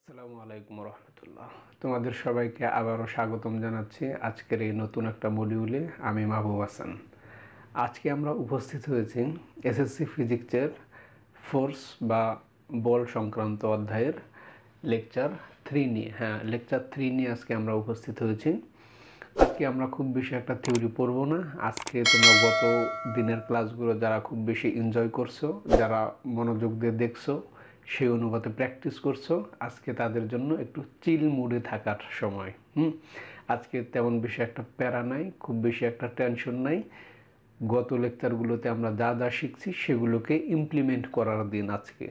আসসালামু আলাইকুম রহমতুল্লাহ তোমাদের সবাইকে আবারও স্বাগতম জানাচ্ছি আজকের এই নতুন একটা মডিউলে আমি মাহবুব হাসান আজকে আমরা উপস্থিত হয়েছি এসএসসি ফিজিক্সের ফোর্স বা বল সংক্রান্ত অধ্যায়ের লেকচার থ্রি নিয়ে হ্যাঁ লেকচার থ্রি নিয়ে আজকে আমরা উপস্থিত হয়েছি আজকে আমরা খুব বেশি একটা থিওরি পড়ব না আজকে তোমরা গত দিনের ক্লাসগুলো যারা খুব বেশি এনজয় করছো যারা মনোযোগ দিয়ে দেখছো সেই অনুপাতে প্র্যাকটিস করছো আজকে তাদের জন্য একটু চিল মুডে থাকার সময় হুম আজকে তেমন বেশি একটা প্যারা নাই খুব বেশি একটা টেনশন নাই গত লেকচারগুলোতে আমরা যা যা শিখছি সেগুলোকে ইমপ্লিমেন্ট করার দিন আজকে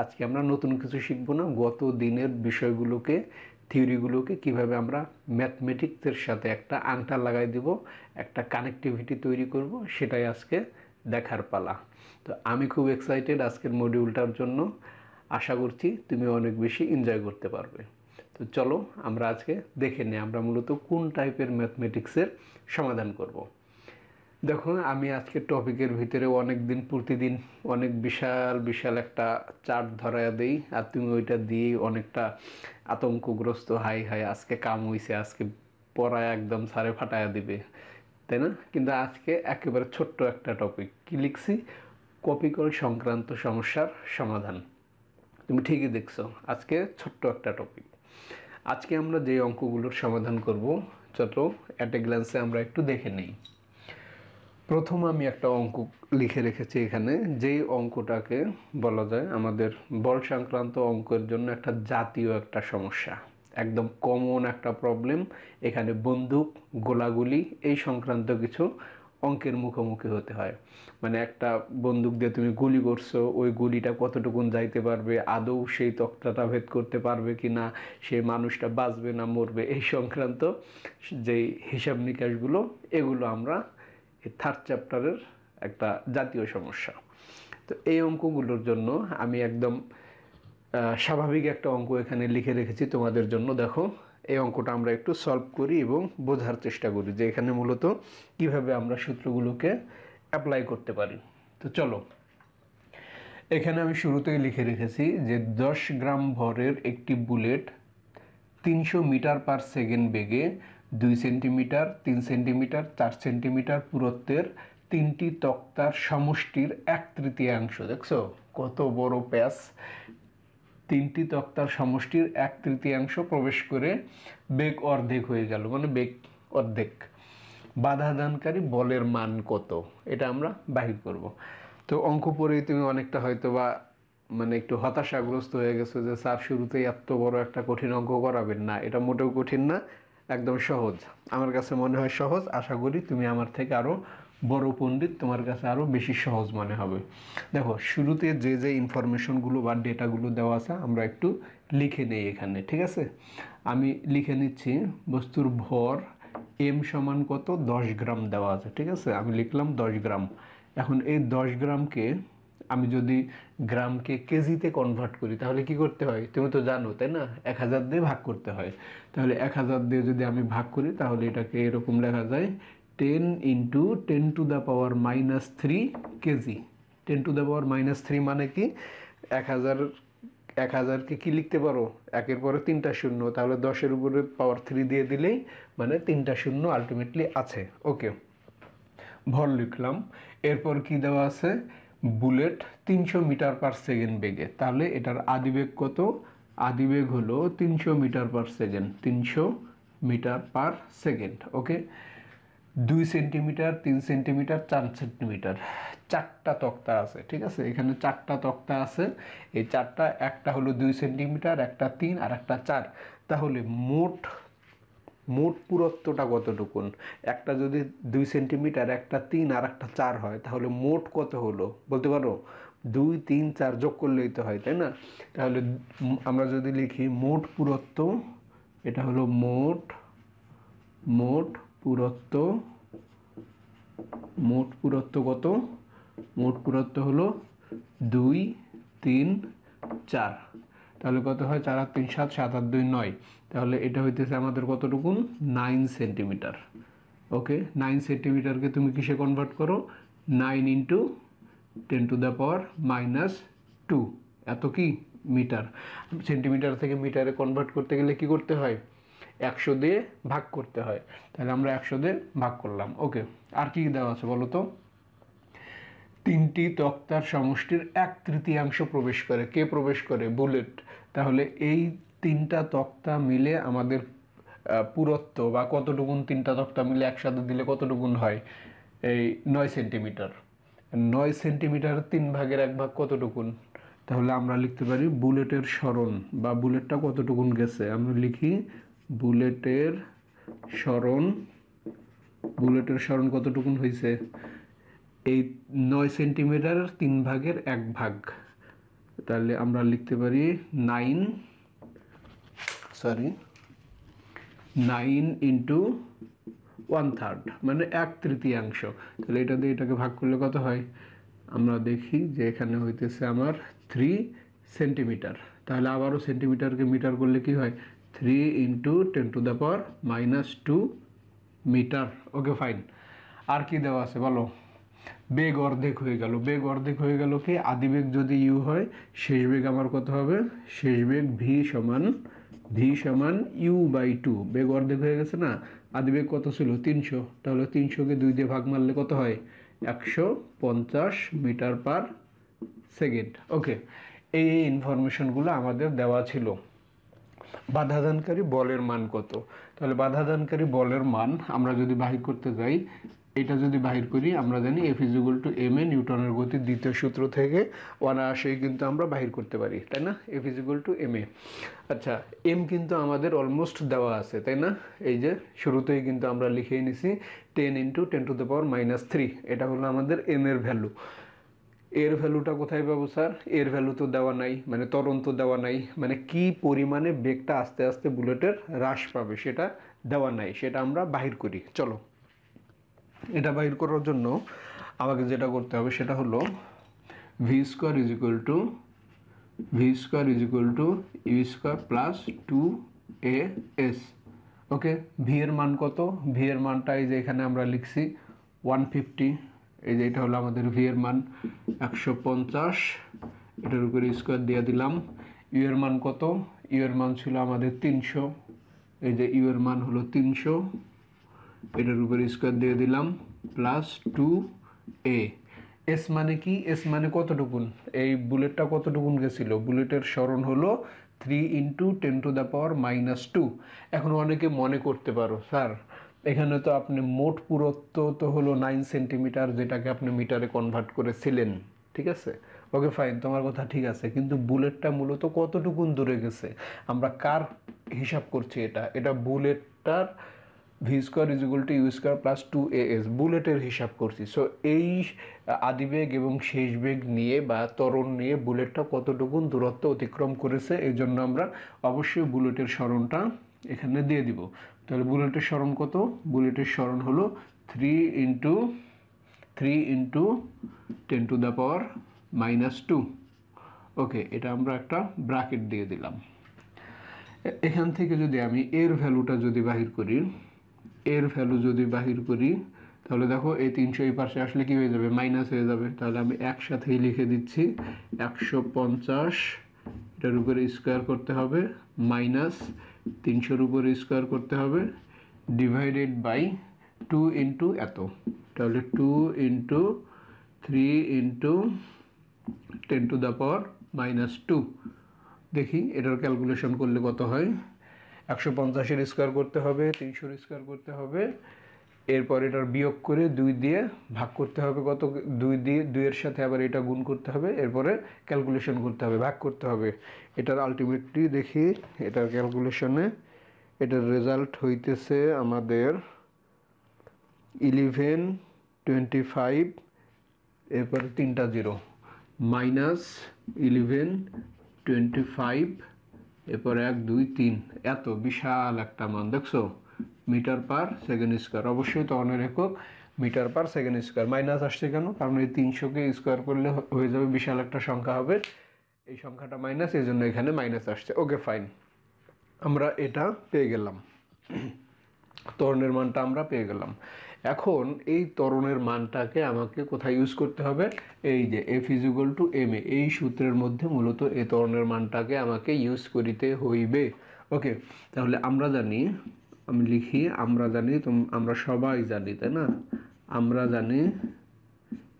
আজকে আমরা নতুন কিছু শিখবো না গত দিনের বিষয়গুলোকে থিওরিগুলোকে কিভাবে আমরা ম্যাথমেটিক্সের সাথে একটা আংটা লাগাই দেব একটা কানেক্টিভিটি তৈরি করব সেটাই আজকে দেখার পালা তো আমি খুব এক্সাইটেড আজকের মডিউলটার জন্য আশা করছি তুমি অনেক বেশি এনজয় করতে পারবে তো চলো আমরা আজকে দেখে নিই আমরা মূলত কোন টাইপের ম্যাথমেটিক্সের সমাধান করব। দেখো আমি আজকে টপিকের ভিতরে অনেক দিন প্রতিদিন অনেক বিশাল বিশাল একটা চার্ট ধরাইয়া দেই আর তুমি ওইটা দিয়ে অনেকটা আতঙ্কগ্রস্ত হাই হাই আজকে কাম হইছে আজকে পড়ায় একদম সারে ফাটায়া দিবে তাই না কিন্তু আজকে একেবারে ছোট্ট একটা টপিক কী লিখছি কপিকল সংক্রান্ত সমস্যার সমাধান তুমি ঠিকই দেখছো আজকে ছোট্ট একটা টপিক আজকে আমরা যে অঙ্কগুলোর সমাধান করব চলো অ্যাট এ গ্ল্যান্সে আমরা একটু দেখে নেই প্রথম আমি একটা অঙ্ক লিখে রেখেছি এখানে যেই অঙ্কটাকে বলা যায় আমাদের বল সংক্রান্ত অঙ্কের জন্য একটা জাতীয় একটা সমস্যা একদম কমন একটা প্রবলেম এখানে বন্দুক গোলাগুলি এই সংক্রান্ত কিছু অঙ্কের মুখোমুখি হতে হয় মানে একটা বন্দুক দিয়ে তুমি গুলি করছো ওই গুলিটা কতটুকুন যাইতে পারবে আদৌ সেই তক্তাটা ভেদ করতে পারবে কি না সেই মানুষটা বাঁচবে না মরবে এই সংক্রান্ত যেই হিসাব নিকাশগুলো এগুলো আমরা থার্ড চ্যাপ্টারের একটা জাতীয় সমস্যা তো এই অঙ্কগুলোর জন্য আমি একদম স্বাভাবিক একটা অঙ্ক এখানে লিখে রেখেছি তোমাদের জন্য দেখো এই অঙ্কটা আমরা একটু সলভ করি এবং বোঝার চেষ্টা করি যে এখানে মূলত কিভাবে আমরা সূত্রগুলোকে অ্যাপ্লাই করতে পারি তো চলো এখানে আমি শুরুতেই লিখে রেখেছি যে দশ গ্রাম ভরের একটি বুলেট তিনশো মিটার পার সেকেন্ড বেগে দুই সেন্টিমিটার তিন সেন্টিমিটার চার সেন্টিমিটার পুরত্বের তিনটি তক্তার সমষ্টির এক তৃতীয়াংশ দেখছো কত বড় প্যাস তিনটি তক্তার সমষ্টির এক তৃতীয়াংশ প্রবেশ করে বেগ অর্ধেক হয়ে গেল মানে বেগ অর্ধেক বাধাদানকারী বলের মান কত এটা আমরা বাহির করব। তো অঙ্ক পড়েই তুমি অনেকটা হয়তো বা মানে একটু হতাশাগ্রস্ত হয়ে গেছো যে স্যার শুরুতেই এত বড় একটা কঠিন অঙ্ক করাবেন না এটা মোটেও কঠিন না একদম সহজ আমার কাছে মনে হয় সহজ আশা করি তুমি আমার থেকে আরও বড় পণ্ডিত তোমার কাছে আরও বেশি সহজ মনে হবে দেখো শুরুতে যে যে ইনফরমেশনগুলো বা ডেটাগুলো দেওয়া আছে আমরা একটু লিখে নেই এখানে ঠিক আছে আমি লিখে নিচ্ছি বস্তুর ভর এম সমান কত দশ গ্রাম দেওয়া আছে ঠিক আছে আমি লিখলাম দশ গ্রাম এখন এই দশ গ্রামকে আমি যদি গ্রামকে কেজিতে কনভার্ট করি তাহলে কি করতে হয় তুমি তো জানো তাই না এক হাজার দিয়ে ভাগ করতে হয় তাহলে এক হাজার দিয়ে যদি আমি ভাগ করি তাহলে এটাকে এরকম লেখা যায় ten into ten to the power minus three KG ten to the power minus three মানে কি এক হাজার এক হাজারকে কি লিখতে পারো একের পরে তিনটা শূন্য তাহলে দশের উপরে পাওয়ার থ্রি দিয়ে দিলেই মানে তিনটা শূন্য আলটিমেটলি আছে ওকে ভর লিখলাম এরপর কি দেওয়া আছে বুলেট তিনশো মিটার পার সেকেন্ড বেগে তাহলে এটার আদিবেগ কত আদিবেগ হলো তিনশো মিটার পার সেকেন্ড তিনশো মিটার পার সেকেন্ড ওকে দুই সেন্টিমিটার তিন সেন্টিমিটার চার সেন্টিমিটার চারটা তক্তা আছে ঠিক আছে এখানে চারটা তক্তা আছে এই চারটা একটা হলো দুই সেন্টিমিটার একটা তিন আর একটা চার তাহলে মোট মোট পুরত্বটা কতটুকু একটা যদি দুই সেন্টিমিটার একটা তিন আর একটা চার হয় তাহলে মোট কত হলো বলতে পারো দুই তিন চার যোগ করলেই তো হয় তাই না তাহলে আমরা যদি লিখি মোট পুরত্ব এটা হলো মোট মোট পুরত্ব মোট পুরত্ব কত মোট পুরত্ব হলো দুই তিন চার তাহলে কত হয় চার আর তিন সাত সাত আর দুই নয় তাহলে এটা হইতেছে আমাদের কতটুকুন নাইন সেন্টিমিটার ওকে নাইন সেন্টিমিটারকে তুমি কিসে কনভার্ট করো nine into ten to the power minus two এত কি মিটার সেন্টিমিটার থেকে মিটারে কনভার্ট করতে গেলে কি করতে হয় একশো দিয়ে ভাগ করতে হয় তাহলে আমরা একশো দিয়ে ভাগ করলাম ওকে আর কি দেওয়া আছে বলো তো তিনটি তক্তার সমষ্টির এক তৃতীয়াংশ প্রবেশ করে কে প্রবেশ করে বুলেট তাহলে এই তিনটা তক্তা মিলে আমাদের পুরত্ব বা কতটুকুন তিনটা তক্তা মিলে একসাথে দিলে কতটুকুন হয় এই নয় সেন্টিমিটার নয় সেন্টিমিটার তিন ভাগের এক ভাগ কতটুকুন তাহলে আমরা লিখতে পারি বুলেটের স্মরণ বা বুলেটটা কতটুকুন গেছে আমরা লিখি বুলেটের স্মরণ বুলেটের স্মরণ কতটুকুন হয়েছে এই নয় সেন্টিমিটার তিন ভাগের এক ভাগ তাহলে আমরা লিখতে পারি nine sorry nine into one third মানে এক তৃতীয়াংশ তাহলে এটা দিয়ে এটাকে ভাগ করলে কত হয় আমরা দেখি যে এখানে হইতেছে আমার থ্রি সেন্টিমিটার তাহলে আবারও সেন্টিমিটারকে মিটার করলে কি হয় 3 into 10 to the power minus 2 metre okay fine আর কি দেওয়া আছে বলো বেগ অর্ধেক হয়ে গেল বেগ অর্ধেক হয়ে গেল কি আদি বেগ যদি ইউ হয় শেষ বেগ আমার কত হবে শেষ বেগ ভি সমান ভি সমান ইউ বাই টু বেগ অর্ধেক হয়ে গেছে না আদি বেগ কত ছিল তিনশো তাহলে তিনশোকে দুই দিয়ে ভাগ মারলে কত হয় একশো পঞ্চাশ মিটার পার সেকেন্ড ওকে এই ইনফরমেশনগুলো আমাদের দেওয়া ছিল বাধাদানকারী বলের মান কত তাহলে বাধাদানকারী বলের মান আমরা যদি বাহির করতে যাই এটা যদি বাহির করি আমরা জানি F is equal to M A নিউটনের গতির দ্বিতীয় সূত্র থেকে অনায়াসে কিন্তু আমরা বাহির করতে পারি তাই না F is equal to M A আচ্ছা এম কিন্তু আমাদের অলমোস্ট দেওয়া আছে তাই না এই যে শুরুতেই কিন্তু আমরা লিখে নিছি ten into ten to the power minus three এটা হলো আমাদের এম এর ভ্যালু এর ভ্যালুটা কোথায় পাবো স্যার এর ভ্যালু তো দেওয়া নাই মানে তরণ তো দেওয়া নাই মানে কি পরিমাণে বেগটা আস্তে আস্তে বুলেটের হ্রাস পাবে সেটা দেওয়া নাই সেটা আমরা বাহির করি চলো এটা বাহির করার জন্য আমাকে যেটা করতে হবে সেটা হলো V square is equal to V square is equal to U square plus two A S okay V এর মান কত ভি এর মানটা এই যে এখানে আমরা লিখছি ওয়ান ফিফটি এই যে এটা হলো আমাদের ভি এর মান একশো পঞ্চাশ এটার উপরে স্কোয়ার দিয়ে দিলাম ইউ এর মান কত ইউ এর মান ছিল আমাদের তিনশো এই যে ইউ এর মান হলো তিনশো এটার উপরে স্কোয়ার দিয়ে দিলাম প্লাস টু এ এস মানে কি এস মানে কতটুকুন এই বুলেটটা কতটুকুন গেছিল বুলেটের স্মরণ হলো three into ten to the power minus two এখন অনেকে মনে করতে পারো স্যার এখানে তো আপনি মোট পুরত্ব তো হলো নাইন সেন্টিমিটার যেটাকে আপনি মিটারে কনভার্ট করেছিলেন ঠিক আছে ওকে ফাইন তোমার কথা ঠিক আছে কিন্তু বুলেটটা মূলত কতটুকুন দূরে গেছে আমরা কার হিসাব করছি এটা এটা বুলেটটার V square is equal to U square plus two A S বুলেটের হিসাব করছি সো এই আদিবেগ এবং শেষ বেগ নিয়ে বা তরণ নিয়ে বুলেটটা কতটুকুন দূরত্ব অতিক্রম করেছে এই জন্য আমরা অবশ্যই বুলেটের স্মরণটা এখানে দিয়ে দিব তাহলে বুলেটের স্মরণ কত বুলেটের স্মরণ হলো three into three into ten to the power minus two okay এটা আমরা একটা ব্র্যাকেট দিয়ে দিলাম এখান থেকে যদি আমি এর ভ্যালুটা যদি বাহির করি এর ভ্যালু যদি বাহির করি তাহলে দেখো এই তিনশো এই পাশে আসলে কী হয়ে যাবে মাইনাস হয়ে যাবে তাহলে আমি একসাথেই লিখে দিচ্ছি একশো পঞ্চাশ এটার উপরে স্কোয়ার করতে হবে মাইনাস তিনশোর উপরে স্কোয়ার করতে হবে ডিভাইডেড বাই টু ইন্টু এত তাহলে two into three into ten to the power minus two দেখি এটার ক্যালকুলেশন করলে কত হয় একশো পঞ্চাশের স্কোয়ার করতে হবে তিনশোর স্কোয়ার করতে হবে এরপর এটার বিয়োগ করে দুই দিয়ে ভাগ করতে হবে কত দুই দিয়ে দুইয়ের সাথে আবার এটা গুণ করতে হবে এরপরে ক্যালকুলেশন করতে হবে ভাগ করতে হবে এটার আলটিমেটলি দেখি এটার ক্যালকুলেশনে এটার রেজাল্ট হইতেছে আমাদের ইলেভেন টোয়েন্টি ফাইভ এরপরে তিনটা zero minus eleven twenty five এরপরে এক দুই তিন এত বিশাল একটা মান দেখছো মিটার পার সেকেন্ড স্কোয়ার অবশ্যই তরণের একক metre per second square minus আসছে কেন কারণ এই তিনশোকে স্কোয়ার করলে হয়ে যাবে বিশাল একটা সংখ্যা হবে এই সংখ্যাটা মাইনাস এই জন্য এখানে মাইনাস আসছে ওকে ফাইন আমরা এটা পেয়ে গেলাম তরণের মানটা আমরা পেয়ে গেলাম এখন এই ত্বরণের মানটাকে আমাকে কোথায় ইউজ করতে হবে এই যে F is equal to M A এই সূত্রের মধ্যে মূলত এই তরণের মানটাকে আমাকে ইউজ করিতে হইবে ওকে তাহলে আমরা জানি আমি লিখি আমরা জানি আমরা সবাই জানি তাই না আমরা জানি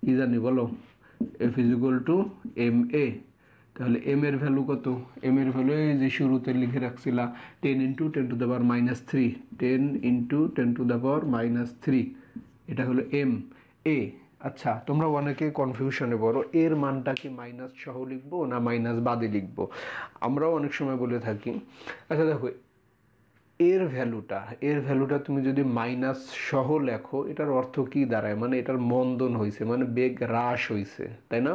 কি জানি বলো F is equal to M A তাহলে এম এর ভ্যালু কত এম এর ভ্যালু এই যে শুরুতে লিখে রাখছিলা ten into ten to the power minus three ten into ten to the power minus three এটা হলো এম এ আচ্ছা তোমরা অনেকে কনফিউশনে পড়ো এর মানটা কি মাইনাস সহ লিখবো না মাইনাস বাদে লিখবো আমরাও অনেক সময় বলে থাকি আচ্ছা দেখো এর ভ্যালুটা এর ভ্যালুটা তুমি যদি মাইনাস সহ লেখো এটার অর্থ কি দাঁড়ায় মানে এটার মন্দন হয়েছে মানে বেগ হ্রাস হয়েছে তাই না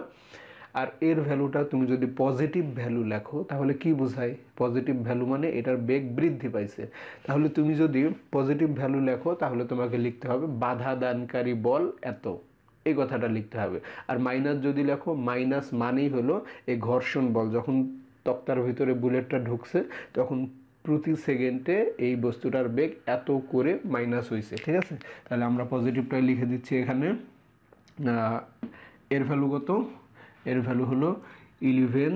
আর এর ভ্যালুটা তুমি যদি পজিটিভ ভ্যালু লেখো তাহলে কি বোঝায় পজিটিভ ভ্যালু মানে এটার বেগ বৃদ্ধি পাইছে তাহলে তুমি যদি পজিটিভ ভ্যালু লেখো তাহলে তোমাকে লিখতে হবে বাধা দানকারী বল এত এই কথাটা লিখতে হবে আর মাইনাস যদি লেখো মাইনাস মানেই হলো এই ঘর্ষণ বল যখন তক্তার ভিতরে বুলেটটা ঢুকছে তখন প্রতি সেকেন্ডে এই বস্তুটার বেগ এত করে মাইনাস হয়েছে ঠিক আছে তাহলে আমরা পজিটিভটাই লিখে দিচ্ছি এখানে এর ভ্যালু কত এর ভ্যালু হলো ইলেভেন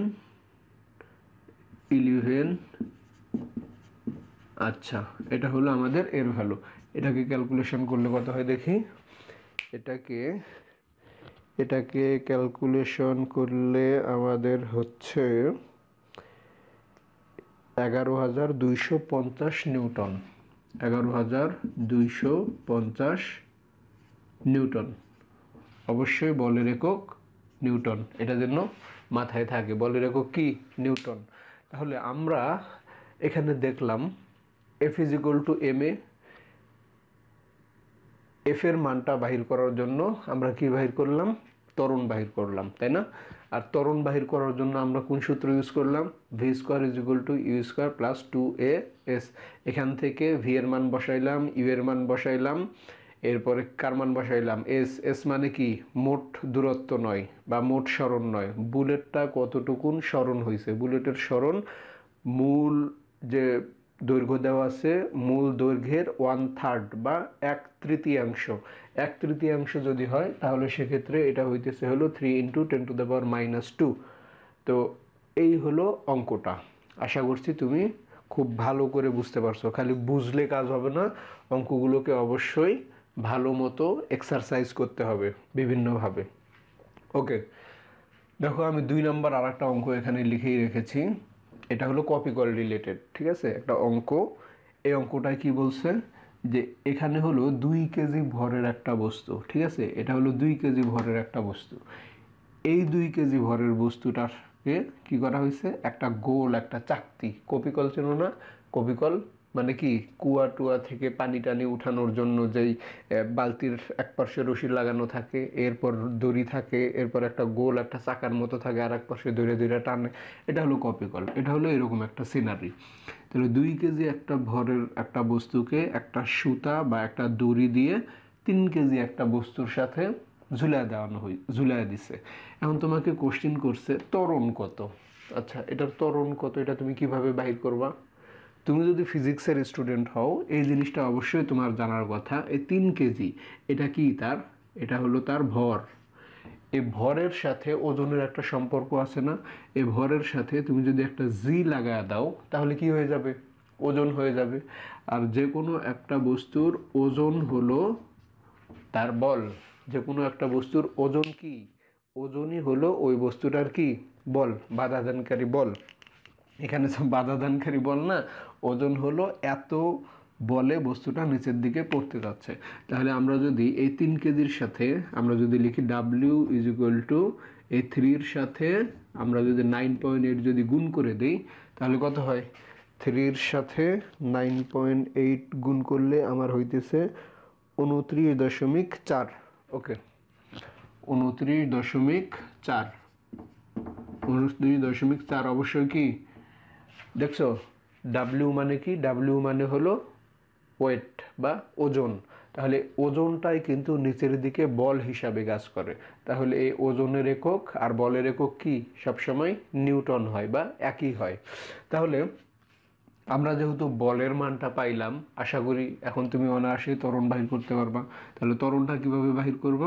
ইলেভেন আচ্ছা এটা হলো আমাদের এর ভ্যালু এটাকে ক্যালকুলেশন করলে কত হয় দেখি এটাকে এটাকে ক্যালকুলেশন করলে আমাদের হচ্ছে এগারো হাজার দুইশো পঞ্চাশ নিউটন এগারো হাজার দুইশো পঞ্চাশ নিউটন অবশ্যই বলের একক নিউটন এটা যেন মাথায় থাকে বলের একক কি নিউটন তাহলে আমরা এখানে দেখলাম F is equal to M A F এর মানটা বাহির করার জন্য আমরা কি বাহির করলাম তরণ বাহির করলাম তাই না আর তরণ বাহির করার জন্য আমরা কোন সূত্র ইউজ করলাম V square is equal to U square plus two A S এখান থেকে ভি এর মান বসাইলাম ইউ এর মান বসাইলাম এরপরে কার মান বসাইলাম এস এস মানে কি মোট দূরত্ব নয় বা মোট স্মরণ নয় বুলেটটা কতটুকুন স্মরণ হয়েছে বুলেটের স্মরণ মূল যে দৈর্ঘ্য দেওয়া আছে মূল দৈর্ঘ্যের ওয়ান থার্ড বা এক তৃতীয়াংশ এক তৃতীয়াংশ যদি হয় তাহলে সেক্ষেত্রে এটা হইতেছে হলো three into ten to the power minus two তো এই হলো অঙ্কটা আশা করছি তুমি খুব ভালো করে বুঝতে পারছো খালি বুঝলে কাজ হবে না অঙ্কগুলোকে অবশ্যই ভালো মতো এক্সারসাইজ করতে হবে বিভিন্নভাবে ওকে দেখো আমি দুই নম্বর আর একটা অঙ্ক এখানে লিখেই রেখেছি এটা হলো কপি কল রিলেটেড ঠিক আছে একটা অঙ্ক এই অঙ্কটায় কি বলছে যে এখানে হলো দুই কেজি ভরের একটা বস্তু ঠিক আছে এটা হলো দুই কেজি ভরের একটা বস্তু এই দুই কেজি ভরের বস্তুটাকে কি করা হয়েছে একটা গোল একটা চাকতি কপিকল চেনো না কপিকল মানে কি কুয়া টুয়া থেকে পানি টানি উঠানোর জন্য যেই বালতির এক পাশে রশি লাগানো থাকে এরপর দড়ি থাকে এরপর একটা গোল একটা চাকার মতো থাকে আর এক পাশে ধরে ধরে টানে এটা হলো কপি কল এটা হলো এরকম একটা সিনারি তাহলে দুই কেজি একটা ভরের একটা বস্তুকে একটা সুতা বা একটা দড়ি দিয়ে তিন কেজি একটা বস্তুর সাথে ঝুলায় দেওয়ানো হই ঝুলায় দিছে এখন তোমাকে কোশ্চিন করছে তরণ কত আচ্ছা এটার তরণ কত এটা তুমি কিভাবে বাহির করবা তুমি যদি ফিজিক্সের স্টুডেন্ট হও এই জিনিসটা অবশ্যই তোমার জানার কথা এই তিন কেজি এটা কি তার এটা হলো তার ভর এই ভরের সাথে ওজনের একটা সম্পর্ক আছে না এ ভরের সাথে তুমি যদি একটা জি লাগায় দাও তাহলে কি হয়ে যাবে ওজন হয়ে যাবে আর যে কোনো একটা বস্তুর ওজন হলো তার বল যে কোনো একটা বস্তুর ওজন কি ওজনই হলো ওই বস্তুটার কি বল বাধাদানকারী বল এখানে বাধা বাধাদানকারী বল না ওজন হলো এত বলে বস্তুটা নিচের দিকে পড়তে যাচ্ছে তাহলে আমরা যদি এই তিন কেজির সাথে আমরা যদি লিখি ডাব্লিউ ইজ ইকুয়াল টু এই থ্রির সাথে আমরা যদি নাইন পয়েন্ট এইট যদি গুণ করে দিই তাহলে কত হয় থ্রির সাথে নাইন পয়েন্ট এইট গুণ করলে আমার হইতেছে উনত্রিশ দশমিক চার ওকে উনত্রিশ দশমিক চার উনত্রিশ দশমিক চার অবশ্যই কি দেখছো ডাব্লিউ মানে কি ডাব্লিউ মানে হলো ওয়েট বা ওজন তাহলে ওজনটাই কিন্তু নিচের দিকে বল হিসাবে কাজ করে তাহলে এই ওজনের একক আর বলের একক কি সবসময় নিউটন হয় বা একই হয় তাহলে আমরা যেহেতু বলের মানটা পাইলাম আশা করি এখন তুমি অনায়াসে তরণ বাহির করতে পারবা তাহলে তরণটা কিভাবে বাহির করব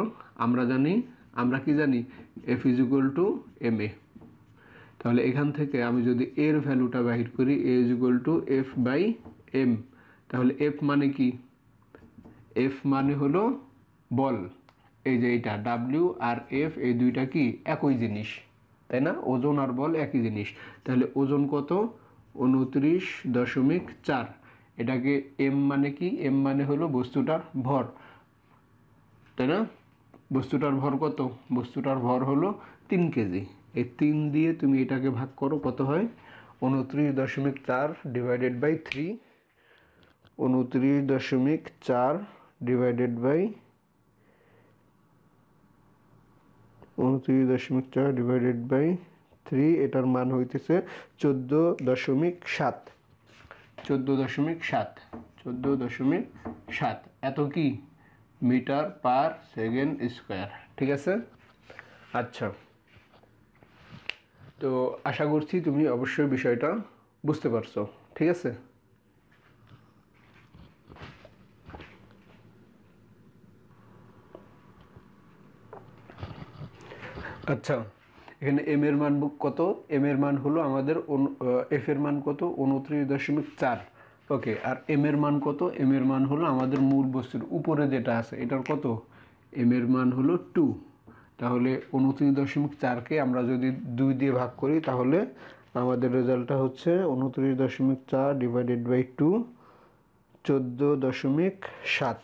আমরা জানি আমরা কি জানি F is to M A তাহলে এখান থেকে আমি যদি এর ভ্যালুটা বাহির করি A is equal to F by M তাহলে এফ মানে কি এফ মানে হলো বল এই যে এইটা ডাব্লিউ আর এফ এই দুইটা কি একই জিনিস তাই না ওজন আর বল একই জিনিস তাহলে ওজন কত উনত্রিশ দশমিক চার এটাকে এম মানে কি এম মানে হলো বস্তুটার ভর তাই না বস্তুটার ভর কত বস্তুটার ভর হলো তিন কেজি এই তিন দিয়ে তুমি এটাকে ভাগ করো কত হয় উনত্রিশ দশমিক চার ডিভাইডেড বাই থ্রি উনত্রিশ দশমিক চার ডিভাইডেড বাই উনত্রিশ দশমিক চার ডিভাইডেড বাই থ্রি এটার মান হইতেছে চোদ্দ দশমিক সাত চোদ্দো দশমিক সাত চোদ্দো দশমিক সাত এত কি মিটার পার সেকেন্ড স্কোয়ার ঠিক আছে আচ্ছা তো আশা করছি তুমি অবশ্যই বিষয়টা বুঝতে পারছো ঠিক আছে আচ্ছা এখানে এম এর মান কত এম এর মান হলো আমাদের এফ এর মান কত উনত্রিশ দশমিক চার ওকে আর এম এর মান কত এম এর মান হলো আমাদের মূল বস্তুর উপরে যেটা আছে এটার কত এম এর মান হলো টু তাহলে উনত্রিশ দশমিক চারকে আমরা যদি দুই দিয়ে ভাগ করি তাহলে আমাদের রেজাল্টটা হচ্ছে উনত্রিশ দশমিক চার ডিভাইডেড বাই টু চোদ্দো দশমিক সাত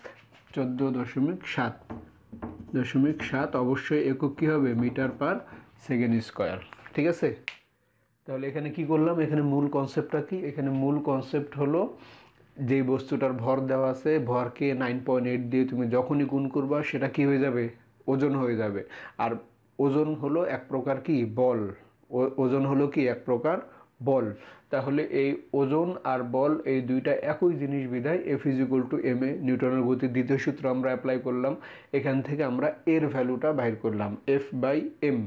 চোদ্দো দশমিক সাত দশমিক সাত অবশ্যই একক কী হবে মিটার পার সেকেন্ড স্কোয়ার ঠিক আছে তাহলে এখানে কি করলাম এখানে মূল কনসেপ্টটা কি এখানে মূল কনসেপ্ট হলো যেই বস্তুটার ভর দেওয়া আছে ভরকে নাইন পয়েন্ট এইট দিয়ে তুমি যখনই গুণ করবা সেটা কি হয়ে যাবে ওজন হয়ে যাবে আর ওজন হলো এক প্রকার কি বল ওজন হলো কি এক প্রকার বল তাহলে এই ওজন আর বল এই দুইটা একই জিনিস বিধায় F is equal to M A নিউটনের গতির দ্বিতীয় সূত্র আমরা অ্যাপ্লাই করলাম এখান থেকে আমরা এর ভ্যালুটা বাইর করলাম এফ বাই এম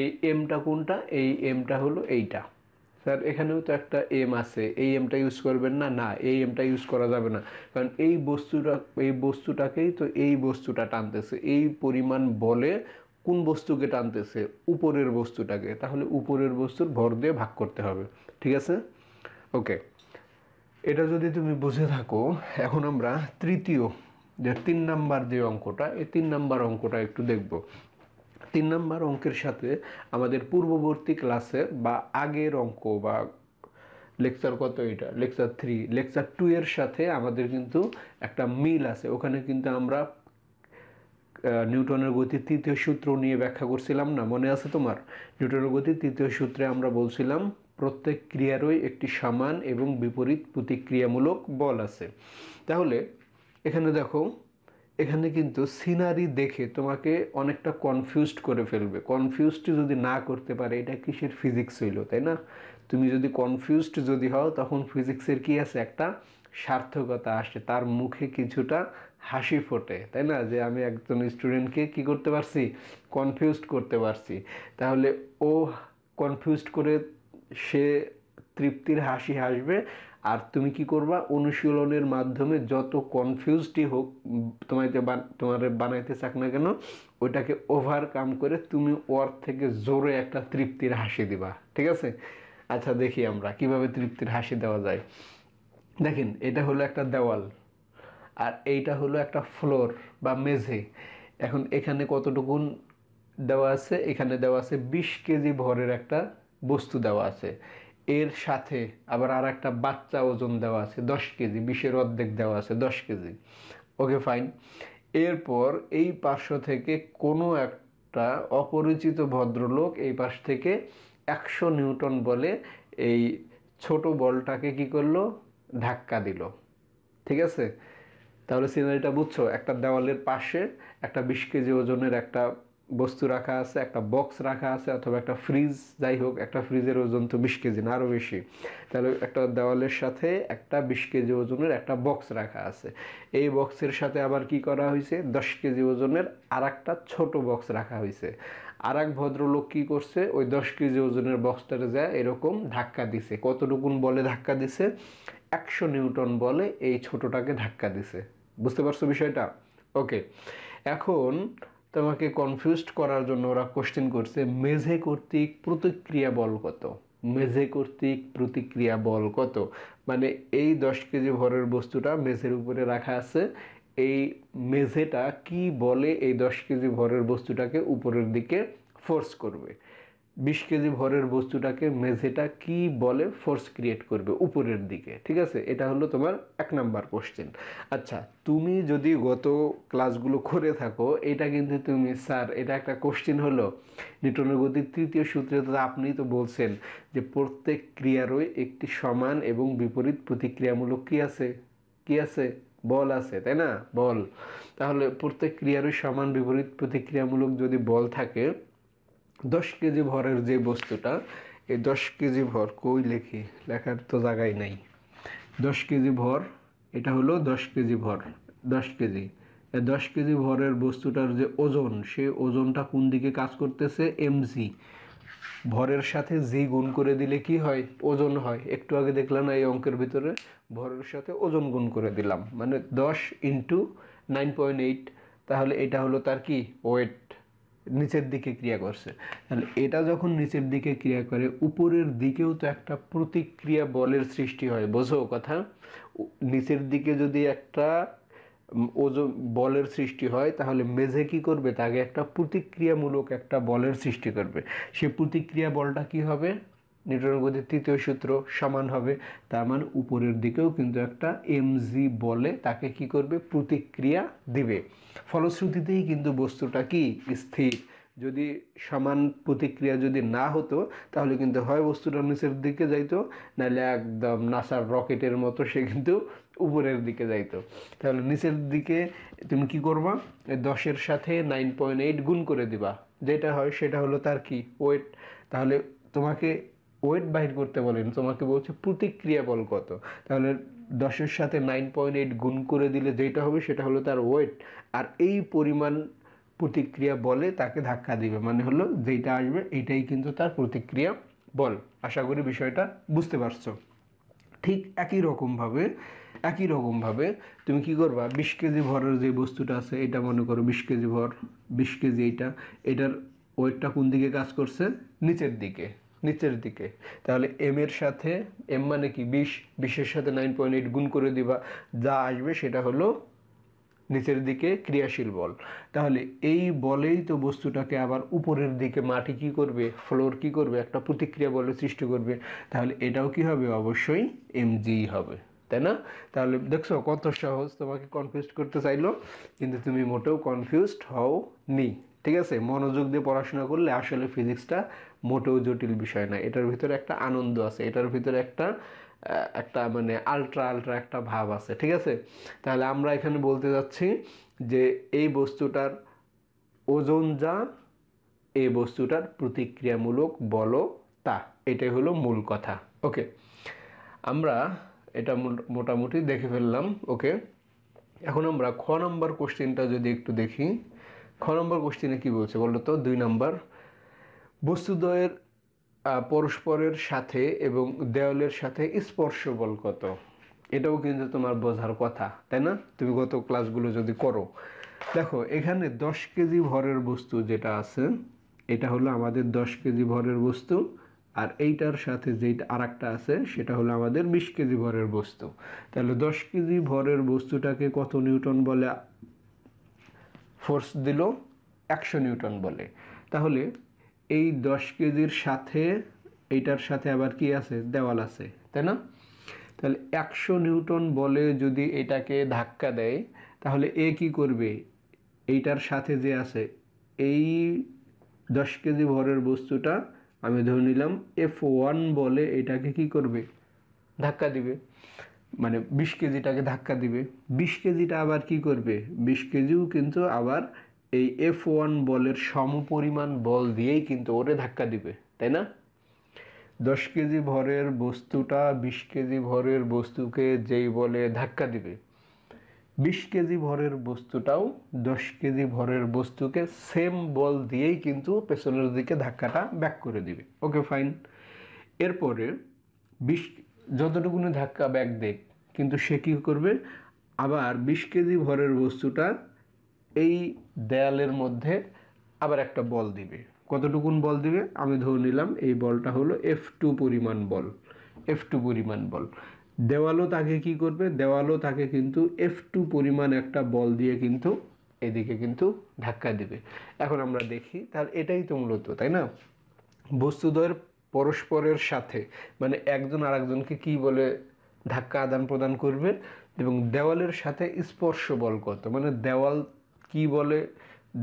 এই এমটা কোনটা এই এমটা হলো এইটা স্যার এখানেও তো একটা এম আছে এই এমটা ইউজ করবেন না না এই এমটা ইউজ করা যাবে না কারণ এই বস্তুটা এই বস্তুটাকেই তো এই বস্তুটা টানতেছে এই পরিমাণ বলে কোন বস্তুকে টানতেছে উপরের বস্তুটাকে তাহলে উপরের বস্তুর ভর দিয়ে ভাগ করতে হবে ঠিক আছে ওকে এটা যদি তুমি বুঝে থাকো এখন আমরা তৃতীয় যে তিন নাম্বার যে অঙ্কটা এই তিন নাম্বার অঙ্কটা একটু দেখব তিন নম্বর অঙ্কের সাথে আমাদের পূর্ববর্তী ক্লাসের বা আগের অঙ্ক বা লেকচার কত এটা লেকচার থ্রি লেকচার টু এর সাথে আমাদের কিন্তু একটা মিল আছে ওখানে কিন্তু আমরা নিউটনের গতির তৃতীয় সূত্র নিয়ে ব্যাখ্যা করছিলাম না মনে আছে তোমার নিউটনের গতির তৃতীয় সূত্রে আমরা বলছিলাম প্রত্যেক ক্রিয়ারই একটি সমান এবং বিপরীত প্রতিক্রিয়ামূলক বল আছে তাহলে এখানে দেখো এখানে কিন্তু সিনারি দেখে তোমাকে অনেকটা কনফিউজড করে ফেলবে কনফিউজড যদি না করতে পারে এটা কিসের ফিজিক্স হইল তাই না তুমি যদি কনফিউজড যদি হও তখন ফিজিক্সের কি আছে একটা সার্থকতা আসে তার মুখে কিছুটা হাসি ফোটে তাই না যে আমি একজন স্টুডেন্টকে কি করতে পারছি কনফিউজড করতে পারছি তাহলে ও কনফিউজড করে সে তৃপ্তির হাসি হাসবে আর তুমি কি করবা অনুশীলনের মাধ্যমে যত কনফিউজডই হোক তোমার যে তোমার বানাইতে চাক না কেন ওইটাকে ওভারকাম করে তুমি ওর থেকে জোরে একটা তৃপ্তির হাসি দিবা ঠিক আছে আচ্ছা দেখি আমরা কিভাবে তৃপ্তির হাসি দেওয়া যায় দেখেন এটা হলো একটা দেওয়াল আর এইটা হলো একটা ফ্লোর বা মেঝে এখন এখানে কতটুকুন দেওয়া আছে এখানে দেওয়া আছে বিশ কেজি ভরের একটা বস্তু দেওয়া আছে এর সাথে আবার আর একটা বাচ্চা ওজন দেওয়া আছে দশ কেজি বিশের অর্ধেক দেওয়া আছে দশ কেজি ওকে ফাইন এরপর এই পার্শ্ব থেকে কোনো একটা অপরিচিত ভদ্রলোক এই পাশ থেকে একশো নিউটন বলে এই ছোট বলটাকে কি করলো ধাক্কা দিল ঠিক আছে তাহলে সিনারিটা বুঝছো একটা দেওয়ালের পাশে একটা বিশ কেজি ওজনের একটা বস্তু রাখা আছে একটা বক্স রাখা আছে অথবা একটা ফ্রিজ যাই হোক একটা ফ্রিজের ওজন তো বিশ কেজি না আরও বেশি তাহলে একটা দেওয়ালের সাথে একটা বিশ কেজি ওজনের একটা বক্স রাখা আছে এই বক্সের সাথে আবার কি করা হয়েছে দশ কেজি ওজনের আর একটা ছোটো বক্স রাখা হয়েছে আর এক ভদ্রলোক কী করছে ওই দশ কেজি ওজনের বক্সটারে যায় এরকম ধাক্কা দিছে কতটুকুন বলে ধাক্কা দিছে একশো নিউটন বলে এই ছোটোটাকে ধাক্কা দিছে বুঝতে পারছো বিষয়টা ওকে এখন তোমাকে কনফিউজড করার জন্য ওরা কোশ্চেন করছে মেঝে কর্তৃক প্রতিক্রিয়া বল কত মেঝে কর্তৃক প্রতিক্রিয়া বল কত মানে এই দশ কেজি ভরের বস্তুটা মেঝের উপরে রাখা আছে এই মেঝেটা কি বলে এই দশ কেজি ভরের বস্তুটাকে উপরের দিকে ফোর্স করবে বিশ কেজি ভরের বস্তুটাকে মেঝেটা কি বলে ফোর্স ক্রিয়েট করবে উপরের দিকে ঠিক আছে এটা হলো তোমার এক নাম্বার কোশ্চেন আচ্ছা তুমি যদি গত ক্লাসগুলো করে থাকো এটা কিন্তু তুমি স্যার এটা একটা কোশ্চেন হলো নিউটনের গতির তৃতীয় সূত্রে তো আপনি তো বলছেন যে প্রত্যেক ক্রিয়ারই একটি সমান এবং বিপরীত প্রতিক্রিয়ামূলক কী আছে কী আছে বল আছে তাই না বল তাহলে প্রত্যেক ক্রিয়ারই সমান বিপরীত প্রতিক্রিয়ামূলক যদি বল থাকে দশ কেজি ভরের যে বস্তুটা এই দশ কেজি ভর কই লেখে লেখার তো জায়গায় নাই দশ কেজি ভর এটা হলো দশ কেজি ভর দশ কেজি দশ কেজি ভরের বস্তুটার যে ওজন সে ওজনটা কোন দিকে কাজ করতেছে এমজি ভরের সাথে জি গুণ করে দিলে কি হয় ওজন হয় একটু আগে দেখলাম এই অঙ্কের ভিতরে ভরের সাথে ওজন গুণ করে দিলাম মানে দশ ইন্টু নাইন পয়েন্ট এইট তাহলে এটা হলো তার কি ওয়েট নিচের দিকে ক্রিয়া করছে তাহলে এটা যখন নিচের দিকে ক্রিয়া করে উপরের দিকেও তো একটা প্রতিক্রিয়া বলের সৃষ্টি হয় বোঝো কথা নিচের দিকে যদি একটা ওজন বলের সৃষ্টি হয় তাহলে মেঝে কি করবে তাকে একটা প্রতিক্রিয়ামূলক একটা বলের সৃষ্টি করবে সে প্রতিক্রিয়া বলটা কি হবে নিউটনের গতির তৃতীয় সূত্র সমান হবে তার মানে উপরের দিকেও কিন্তু একটা এমজি বলে তাকে কি করবে প্রতিক্রিয়া দিবে ফলশ্রুতিতেই কিন্তু বস্তুটা কি স্থির যদি সমান প্রতিক্রিয়া যদি না হতো তাহলে কিন্তু হয় বস্তুটা নিচের দিকে যাইতো নাহলে একদম নাসার রকেটের মতো সে কিন্তু উপরের দিকে যাইতো তাহলে নিচের দিকে তুমি কি করবা দশের সাথে নাইন পয়েন্ট এইট গুণ করে দিবা যেটা হয় সেটা হলো তার কি ওয়েট তাহলে তোমাকে ওয়েট বাহির করতে বলেন তোমাকে বলছে প্রতিক্রিয়া বল কত তাহলে দশের সাথে নাইন পয়েন্ট এইট গুণ করে দিলে যেটা হবে সেটা হলো তার ওয়েট আর এই পরিমাণ প্রতিক্রিয়া বলে তাকে ধাক্কা দিবে মানে হলো যেটা আসবে এটাই কিন্তু তার প্রতিক্রিয়া বল আশা করি বিষয়টা বুঝতে পারছো ঠিক একই রকমভাবে একই রকমভাবে তুমি কি করবা বিশ কেজি ভরের যে বস্তুটা আছে এটা মনে করো বিশ কেজি ভর বিশ কেজি এটা এটার ওয়েটটা কোন দিকে কাজ করছে নিচের দিকে নিচের দিকে তাহলে এম এর সাথে এম মানে কি বিশ বিশের সাথে নাইন পয়েন্ট এইট গুণ করে দিবা যা আসবে সেটা হলো নিচের দিকে ক্রিয়াশীল বল তাহলে এই বলেই তো বস্তুটাকে আবার উপরের দিকে মাটি কি করবে ফ্লোর কি করবে একটা প্রতিক্রিয়া বলের সৃষ্টি করবে তাহলে এটাও কি হবে অবশ্যই এমজি হবে তাই না তাহলে দেখছো কত সহজ তোমাকে কনফিউজ করতে চাইলো কিন্তু তুমি মোটেও কনফিউজড হও নি ঠিক আছে মনোযোগ দিয়ে পড়াশোনা করলে আসলে ফিজিক্সটা মোটেও জটিল বিষয় না এটার ভিতরে একটা আনন্দ আছে এটার ভিতরে একটা একটা মানে আলট্রা আলট্রা একটা ভাব আছে ঠিক আছে তাহলে আমরা এখানে বলতে যাচ্ছি যে এই বস্তুটার ওজন যা এই বস্তুটার প্রতিক্রিয়ামূলক বল তা এটাই হলো মূল কথা ওকে আমরা এটা মোটামুটি দেখে ফেললাম ওকে এখন আমরা খ নম্বর কোশ্চেনটা যদি একটু দেখি খ নম্বর কোশ্চেনে কী বলছে বলতো দুই নম্বর বস্তুদ্বয়ের পরস্পরের সাথে এবং দেওয়ালের সাথে স্পর্শ বল কত এটাও কিন্তু তোমার বোঝার কথা তাই না তুমি গত ক্লাসগুলো যদি করো দেখো এখানে দশ কেজি ভরের বস্তু যেটা আছে এটা হলো আমাদের দশ কেজি ভরের বস্তু আর এইটার সাথে যেটা আর আছে সেটা হলো আমাদের বিশ কেজি ভরের বস্তু তাহলে দশ কেজি ভরের বস্তুটাকে কত নিউটন বলে ফোর্স দিল একশো নিউটন বলে তাহলে এই দশ কেজির সাথে এইটার সাথে আবার কি আছে দেওয়াল আছে তাই না তাহলে একশো নিউটন বলে যদি এটাকে ধাক্কা দেয় তাহলে এ কি করবে এইটার সাথে যে আছে এই দশ কেজি ভরের বস্তুটা আমি ধরে নিলাম এফ ওয়ান বলে এটাকে কি করবে ধাক্কা দিবে মানে বিশ কেজিটাকে ধাক্কা দিবে বিশ কেজিটা আবার কি করবে বিশ কেজিও কিন্তু আবার এই এফ ওয়ান বলের সমপরিমাণ বল দিয়েই কিন্তু ওরে ধাক্কা দিবে তাই না দশ কেজি ভরের বস্তুটা বিশ কেজি ভরের বস্তুকে যেই বলে ধাক্কা দিবে বিশ কেজি ভরের বস্তুটাও দশ কেজি ভরের বস্তুকে সেম বল দিয়েই কিন্তু পেছনের দিকে ধাক্কাটা ব্যাক করে দিবে ওকে ফাইন এরপরে বিশ যতটুকুনি ধাক্কা ব্যাক দেখ কিন্তু সে কী করবে আবার বিশ কেজি ভরের বস্তুটা এই দেয়ালের মধ্যে আবার একটা বল দিবে কতটুকুন বল দিবে আমি ধরে নিলাম এই বলটা হলো এফ টু পরিমাণ বল এফ টু পরিমাণ বল দেওয়ালও তাকে কি করবে দেওয়ালও তাকে কিন্তু এফ টু পরিমাণ একটা বল দিয়ে কিন্তু এদিকে কিন্তু ধাক্কা দিবে এখন আমরা দেখি তার এটাই তো মূলত তাই না বস্তুদ্বয়ের পরস্পরের সাথে মানে একজন আর একজনকে কী বলে ধাক্কা আদান প্রদান করবে এবং দেওয়ালের সাথে স্পর্শ বল কত মানে দেওয়াল কি বলে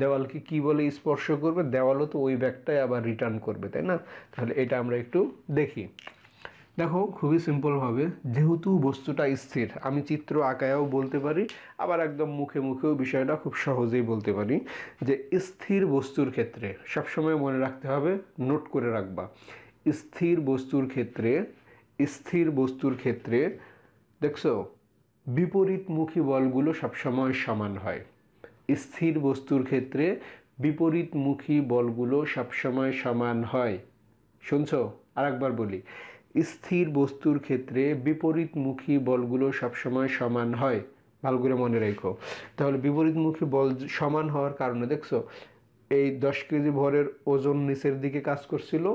দেওয়ালকে কি বলে স্পর্শ করবে দেওয়ালও তো ওই ব্যাগটাই আবার রিটার্ন করবে তাই না তাহলে এটা আমরা একটু দেখি দেখো খুবই সিম্পলভাবে যেহেতু বস্তুটা স্থির আমি চিত্র আঁকায়ও বলতে পারি আবার একদম মুখে মুখেও বিষয়টা খুব সহজেই বলতে পারি যে স্থির বস্তুর ক্ষেত্রে সবসময় মনে রাখতে হবে নোট করে রাখবা স্থির বস্তুর ক্ষেত্রে স্থির বস্তুর ক্ষেত্রে দেখছো বিপরীতমুখী বলগুলো সবসময় সমান হয় স্থির বস্তুর ক্ষেত্রে বিপরীতমুখী বলগুলো সবসময় সমান হয় শুনছ আরেকবার বলি স্থির বস্তুর ক্ষেত্রে বিপরীতমুখী বলগুলো সবসময় সমান হয় ভালো করে মনে রেখো তাহলে বিপরীতমুখী বল সমান হওয়ার কারণে দেখছো এই দশ কেজি ভরের ওজন নিচের দিকে কাজ করছিল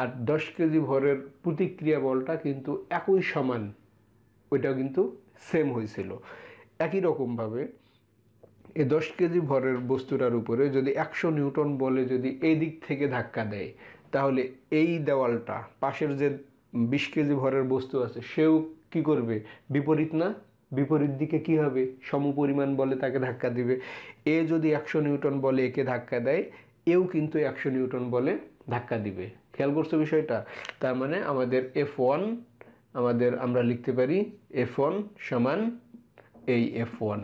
আর দশ কেজি ভরের প্রতিক্রিয়া বলটা কিন্তু একই সমান ওইটাও কিন্তু সেম হয়েছিল একই রকমভাবে এই দশ কেজি ভরের বস্তুটার উপরে যদি একশো নিউটন বলে যদি এই দিক থেকে ধাক্কা দেয় তাহলে এই দেওয়ালটা পাশের যে বিশ কেজি ভরের বস্তু আছে সেও কি করবে বিপরীত না বিপরীত দিকে কি হবে সমপরিমাণ বলে তাকে ধাক্কা দিবে এ যদি একশো নিউটন বলে একে ধাক্কা দেয় এও কিন্তু একশো নিউটন বলে ধাক্কা দিবে খেয়াল করছো বিষয়টা তার মানে আমাদের এফ ওয়ান আমাদের আমরা লিখতে পারি এফ ওয়ান সমান এই এফ ওয়ান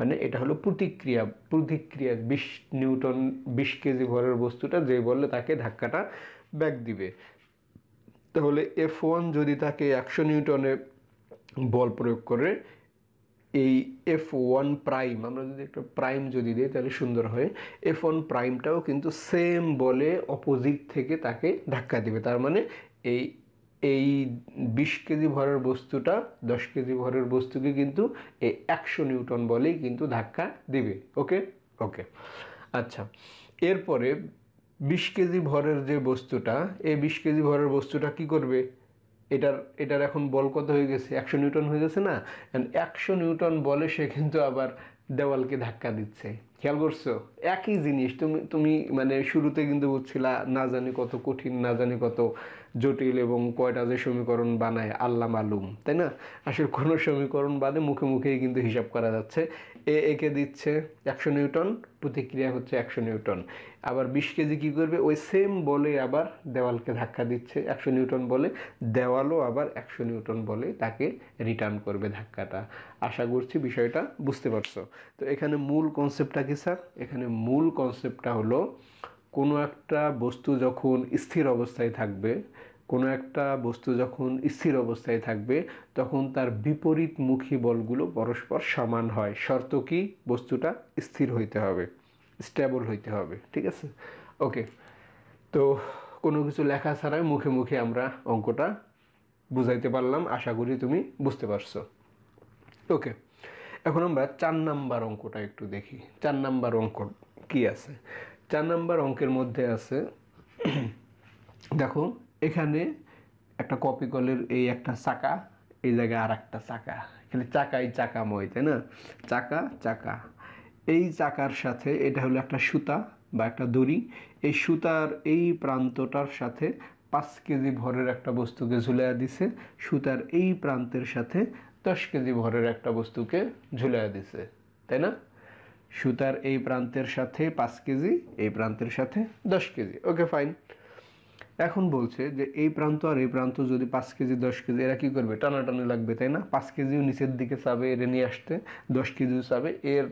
মানে এটা হলো প্রতিক্রিয়া প্রতিক্রিয়া বিশ নিউটন বিশ কেজি ভরের বস্তুটা যে বললে তাকে ধাক্কাটা ব্যাক দিবে তাহলে এফ ওয়ান যদি তাকে একশো নিউটনে বল প্রয়োগ করে এই এফ ওয়ান প্রাইম আমরা যদি একটা প্রাইম যদি দিই তাহলে সুন্দর হয় এফ ওয়ান প্রাইমটাও কিন্তু সেম বলে অপোজিট থেকে তাকে ধাক্কা দিবে তার মানে এই এই বিশ কেজি ভরের বস্তুটা দশ কেজি ভরের বস্তুকে কিন্তু এই একশো নিউটন বলেই কিন্তু ধাক্কা দিবে ওকে ওকে আচ্ছা এরপরে বিশ কেজি ভরের যে বস্তুটা এই বিশ কেজি ভরের বস্তুটা কি করবে এটার এটার এখন বল কত হয়ে গেছে একশো নিউটন হয়ে গেছে না একশো নিউটন বলে সে কিন্তু আবার দেওয়ালকে ধাক্কা দিচ্ছে খেয়াল করছো একই জিনিস তুমি তুমি মানে শুরুতে কিন্তু বুঝছিলা না জানি কত কঠিন না জানি কত জটিল এবং কয়টা যে সমীকরণ বানায় আল্লাহ মালুম তাই না আসলে কোনো সমীকরণ বাদে মুখে মুখেই কিন্তু হিসাব করা যাচ্ছে এ একে দিচ্ছে একশো নিউটন প্রতিক্রিয়া হচ্ছে একশো নিউটন আবার বিশ কেজি কী করবে ওই সেম বলে আবার দেওয়ালকে ধাক্কা দিচ্ছে একশো নিউটন বলে দেওয়ালও আবার একশো নিউটন বলে তাকে রিটার্ন করবে ধাক্কাটা আশা করছি বিষয়টা বুঝতে পারছো তো এখানে মূল কনসেপ্টটা কি স্যার এখানে মূল কনসেপ্টটা হলো কোনো একটা বস্তু যখন স্থির অবস্থায় থাকবে কোনো একটা বস্তু যখন স্থির অবস্থায় থাকবে তখন তার বিপরীতমুখী বলগুলো পরস্পর সমান হয় শর্ত কি বস্তুটা স্থির হইতে হবে স্টেবল হইতে হবে ঠিক আছে ওকে তো কোনো কিছু লেখা ছাড়াই মুখে মুখে আমরা অঙ্কটা বুঝাইতে পারলাম আশা করি তুমি বুঝতে পারছো ওকে এখন আমরা চার নাম্বার অঙ্কটা একটু দেখি চার নাম্বার অঙ্ক কি আছে চার নাম্বার অঙ্কের মধ্যে আছে দেখো এখানে একটা কপি কলের এই একটা চাকা এই জায়গায় আর একটা চাকা এখানে চাকাই চাকাময় তাই না চাকা চাকা এই চাকার সাথে এটা হলো একটা সুতা বা একটা দড়ি এই সুতার এই প্রান্তটার সাথে পাঁচ কেজি ভরের একটা বস্তুকে ঝুলাইয়া দিছে সুতার এই প্রান্তের সাথে দশ কেজি ভরের একটা বস্তুকে ঝুলাই দিছে তাই না সুতার এই প্রান্তের সাথে পাঁচ কেজি এই প্রান্তের সাথে দশ কেজি ওকে ফাইন এখন বলছে যে এই প্রান্ত আর এই প্রান্ত যদি পাঁচ কেজি দশ কেজি এরা কী করবে টানাটানি লাগবে তাই না পাঁচ কেজিও নিচের দিকে চাবে এর নিয়ে আসতে দশ কেজিও চাবে এর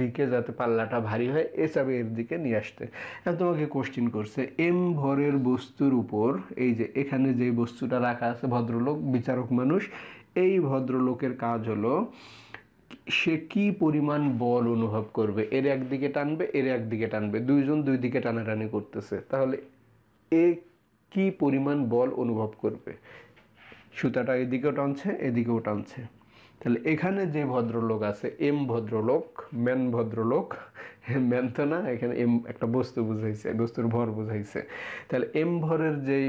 দিকে যাতে পাল্লাটা ভারী হয় এ চাবে এর দিকে নিয়ে আসতে এখন তোমাকে কোশ্চিন করছে এম ভরের বস্তুর উপর এই যে এখানে যে বস্তুটা রাখা আছে ভদ্রলোক বিচারক মানুষ এই ভদ্রলোকের কাজ হলো সে কি পরিমাণ বল অনুভব করবে এর একদিকে টানবে এর একদিকে টানবে দুইজন দুই দিকে টানাটানি করতেছে তাহলে এ কি পরিমাণ বল অনুভব করবে সুতাটা এদিকেও টানছে এদিকেও টানছে তাহলে এখানে যে ভদ্রলোক আছে এম ভদ্রলোক ম্যান ভদ্রলোক ম্যান তো না এখানে এম একটা বস্তু বুঝাইছে বস্তুর ভর বুঝাইছে তাহলে এম ভরের যেই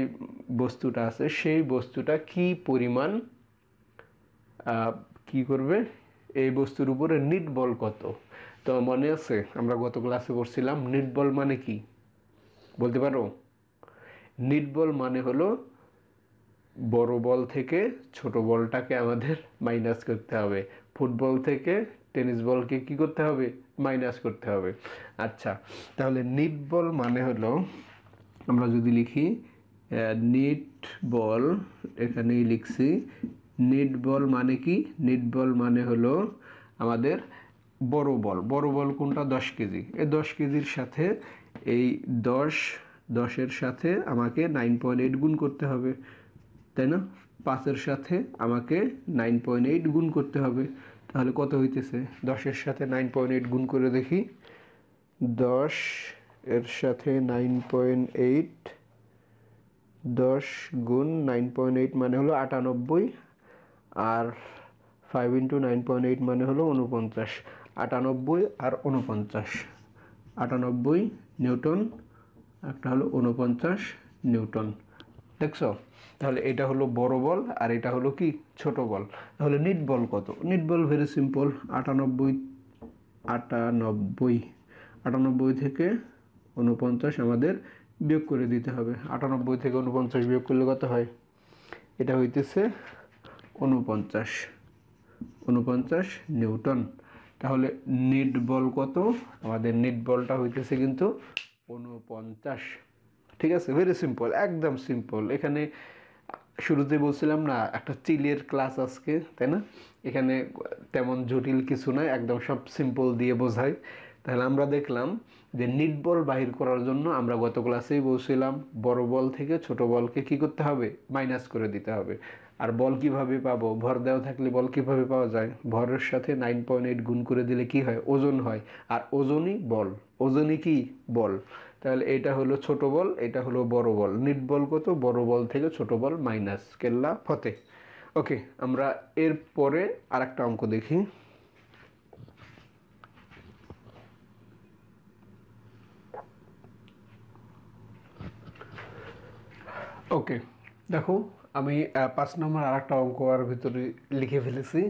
বস্তুটা আছে সেই বস্তুটা কি পরিমাণ কি করবে এই বস্তুর উপরে নিট বল কত তো মনে আছে আমরা গত ক্লাসে পড়ছিলাম নিট বল মানে কি বলতে পারো নিট বল মানে হলো বড় বল থেকে ছোট বলটাকে আমাদের মাইনাস করতে হবে ফুটবল থেকে টেনিস বলকে কি করতে হবে মাইনাস করতে হবে আচ্ছা তাহলে নিট বল মানে হলো আমরা যদি লিখি নিট বল এখানেই লিখছি নেট বল মানে কি নেট বল মানে হলো আমাদের বড় বল বড় বল কোনটা দশ কেজি এই দশ কেজির সাথে এই দশ দশের সাথে আমাকে নাইন পয়েন্ট এইট গুণ করতে হবে তাই না পাঁচের সাথে আমাকে নাইন পয়েন্ট এইট গুণ করতে হবে তাহলে কত হইতেছে দশের সাথে নাইন পয়েন্ট এইট গুণ করে দেখি দশ এর সাথে নাইন পয়েন্ট এইট দশ গুণ নাইন পয়েন্ট এইট মানে হলো আটানব্বই আর five into nine point eight মানে হলো উনপঞ্চাশ আটানব্বই আর উনপঞ্চাশ আটানব্বই নিউটন একটা হলো উনপঞ্চাশ নিউটন দেখছো তাহলে এটা হলো বড় বল আর এটা হলো কি ছোট বল তাহলে নিট বল কত নিট বল ভেরি সিম্পল আটানব্বই আটানব্বই আটানব্বই থেকে উনপঞ্চাশ আমাদের বিয়োগ করে দিতে হবে আটানব্বই থেকে উনপঞ্চাশ বিয়োগ করলে কত হয় এটা হইতেছে উনপঞ্চাশ উনপঞ্চাশ নিউটন তাহলে নেট বল কত আমাদের নেট বলটা হইতেছে কিন্তু উনপঞ্চাশ ঠিক আছে ভেরি সিম্পল একদম সিম্পল এখানে শুরুতে বলছিলাম না একটা চিলের ক্লাস আজকে তাই না এখানে তেমন জটিল কিছু নয় একদম সব সিম্পল দিয়ে বোঝায় তাহলে আমরা দেখলাম যে নিট বল বাহির করার জন্য আমরা গত ক্লাসেই বলছিলাম বড় বল থেকে ছোট বলকে কি করতে হবে মাইনাস করে দিতে হবে আর বল কিভাবে পাবো ভর দেওয়া থাকলে বল কিভাবে পাওয়া যায় ভরের সাথে নাইন পয়েন্ট এইট গুণ করে দিলে কি হয় ওজন হয় আর ওজনই বল ওজনই কি বল তাহলে এটা হলো ছোট বল এটা হলো বড় বল নিট বল কত বড় বল থেকে ছোট বল মাইনাস কেল্লা ফতে ওকে আমরা এর পরে আর একটা অঙ্ক দেখি ওকে দেখো আমি পাঁচ নম্বর আর একটা অঙ্ক আর ভিতরে লিখে ফেলেছি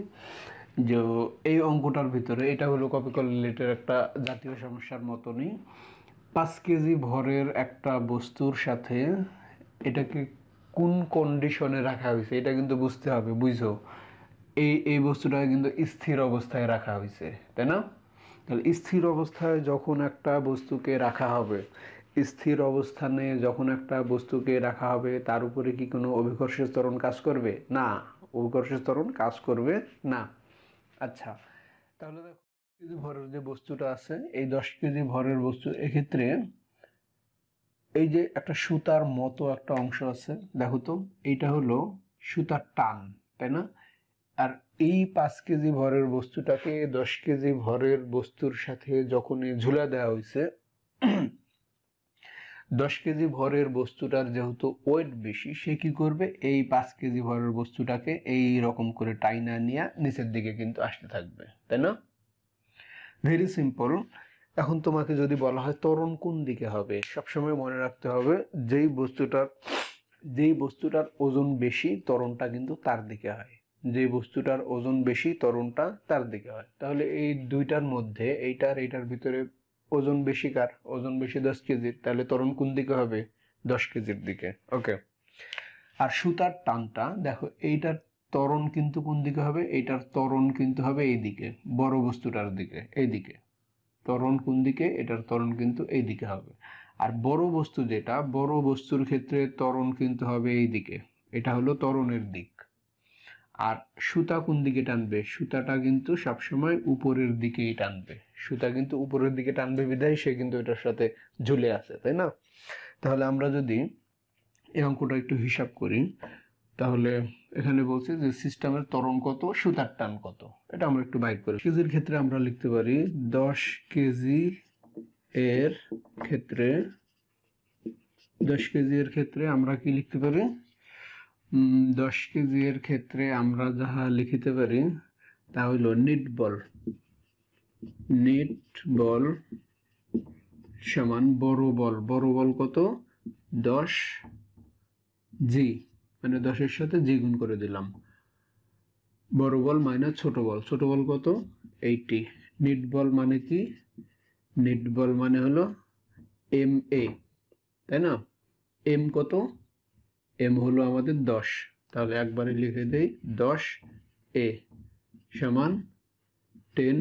যে এই অঙ্কটার ভিতরে এটা হলো কপিকল রিলেটেড একটা জাতীয় সমস্যার মতনই পাঁচ কেজি ভরের একটা বস্তুর সাথে এটাকে কোন কন্ডিশনে রাখা হয়েছে এটা কিন্তু বুঝতে হবে বুঝো এই এই বস্তুটাকে কিন্তু স্থির অবস্থায় রাখা হয়েছে তাই না তাহলে স্থির অবস্থায় যখন একটা বস্তুকে রাখা হবে স্থির অবস্থানে যখন একটা বস্তুকে রাখা হবে তার উপরে কি কোনো অভিকর্ষ স্তরণ কাজ করবে না অভিকর্ষ স্তরণ কাজ করবে না আচ্ছা তাহলে দেখো কেজি ভরের যে বস্তুটা আছে এই দশ কেজি ভরের বস্তু এক্ষেত্রে এই যে একটা সুতার মতো একটা অংশ আছে দেখো তো এইটা হলো সুতার টান তাই না আর এই পাঁচ কেজি ভরের বস্তুটাকে দশ কেজি ভরের বস্তুর সাথে যখনই ঝুলা দেওয়া হয়েছে দশ কেজি ভরের বস্তুটার যেহেতু ওয়েট বেশি সে কি করবে এই পাঁচ কেজি ভরের বস্তুটাকে এই রকম করে টাইনা নিয়ে নিচের দিকে কিন্তু আসতে থাকবে তাই না ভেরি সিম্পল এখন তোমাকে যদি বলা হয় তরণ কোন দিকে হবে সবসময় মনে রাখতে হবে যেই বস্তুটার যেই বস্তুটার ওজন বেশি তরণটা কিন্তু তার দিকে হয় যে বস্তুটার ওজন বেশি তরণটা তার দিকে হয় তাহলে এই দুইটার মধ্যে এইটার এইটার ভিতরে ওজন বেশি কার ওজন বেশি দশ কেজির তাহলে তরণ কোন দিকে হবে দশ কেজির দিকে ওকে আর সুতার টানটা দেখো এইটার তরণ কিন্তু কোন দিকে হবে এইটার তরণ কিন্তু হবে এই দিকে বড় বস্তুটার দিকে এই দিকে তরণ কোন দিকে এটার তরণ কিন্তু এই দিকে হবে আর বড় বস্তু যেটা বড় বস্তুর ক্ষেত্রে তরণ কিন্তু হবে এই দিকে এটা হলো তরণের দিক আর সুতা কোন দিকে টানবে সুতাটা কিন্তু সবসময় উপরের দিকেই টানবে সুতা কিন্তু উপরের দিকে টানবে বিধায় সে কিন্তু এটার সাথে ঝুলে আছে তাই না তাহলে আমরা যদি এই অঙ্কটা একটু হিসাব করি তাহলে এখানে বলছে যে সিস্টেমের তরণ কত সুতার টান কত এটা আমরা একটু বাইক করি কেজির ক্ষেত্রে আমরা লিখতে পারি দশ কেজি এর ক্ষেত্রে দশ কেজি এর ক্ষেত্রে আমরা কি লিখতে পারি দশ কেজি এর ক্ষেত্রে আমরা যাহা লিখিতে পারি তা হলো নিট বল নেট বল সমান বড় বল বড় বল কত দশ জি মানে দশের সাথে জি গুণ করে দিলাম বড় বল মাইনাস ছোট বল ছোট বল কত এইটি নেট বল মানে কি নেট বল মানে হলো এম এ তাই না এম কত এম হলো আমাদের দশ তাহলে একবারে লিখে দেই দশ এ সমান টেন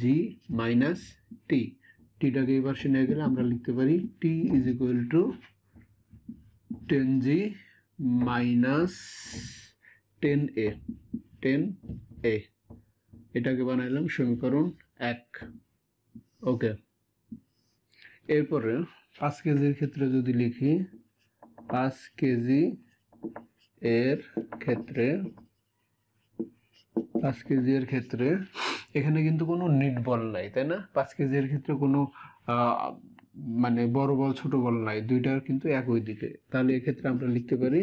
জি মাইনাস টি টিটাকে এই পাশে নিয়ে গেলে আমরা লিখতে পারি T is equal to ten G minus ten A ten A এটাকে বানাইলাম সমীকরণ এক ওকে এরপরে পাঁচ কেজির ক্ষেত্রে যদি লিখি পাঁচ কেজি এর ক্ষেত্রে পাঁচ কেজির এর ক্ষেত্রে এখানে কিন্তু কোনো নিট বল নাই তাই না পাঁচ কেজির এর ক্ষেত্রে কোনো মানে বড় বল ছোট বল নাই দুইটার কিন্তু একই দিকে তাহলে এক্ষেত্রে আমরা লিখতে পারি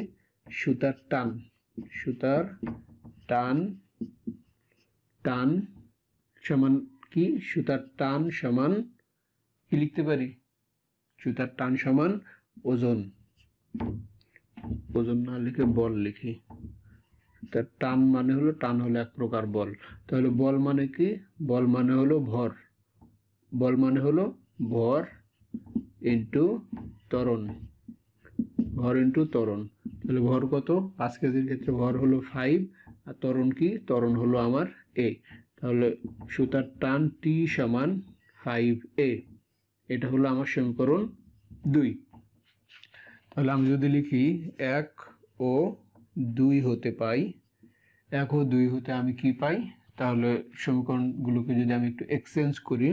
সুতার টান সুতার টান টান সমান কি সুতার টান সমান কি লিখতে পারি সুতার টান সমান ওজন ওজন না লিখে বল লিখি টান মানে হলো টান হলো এক প্রকার বল তাহলে বল মানে কি বল মানে হলো ভর বল মানে হলো ভর ইন্টু তরণ ভর ইন্টু তরণ তাহলে ভর কত পাঁচ কেজির ক্ষেত্রে ভর হলো ফাইভ আর তরণ কি তরণ হলো আমার এ তাহলে সুতার টান টি সমান ফাইভ এ এটা হলো আমার সমীকরণ দুই তাহলে আমি যদি লিখি এক ও দুই হতে পাই এক ও দুই হতে আমি কি পাই তাহলে সমীকরণগুলোকে যদি আমি একটু এক্সচেঞ্জ করি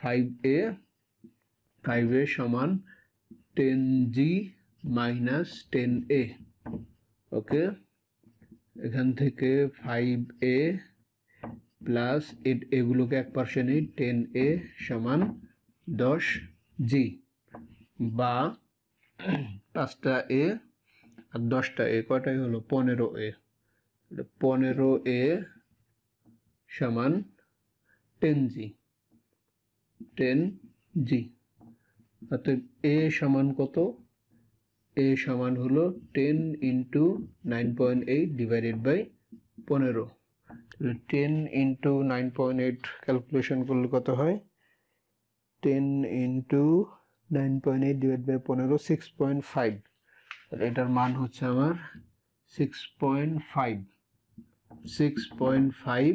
ফাইভ এ ফাইভ এ সমান ten G minus ten A okay এখান থেকে ফাইভ এ প্লাস এগুলোকে এক পার্সে টেন এ সমান দশ জি বা পাঁচটা এ আর দশটা এ কটাই হলো পনেরো এ পনেরো এ সমান টেন জি টেন জি অর্থাৎ এ সমান কত এ সমান হলো ten into nine point eight divided by পনেরো ten into nine point eight calculation করলে কত হয় ten into nine point eight divide by পনেরো সিক্স পয়েন্ট ফাইভ এটার মান হচ্ছে আমার six point five six point five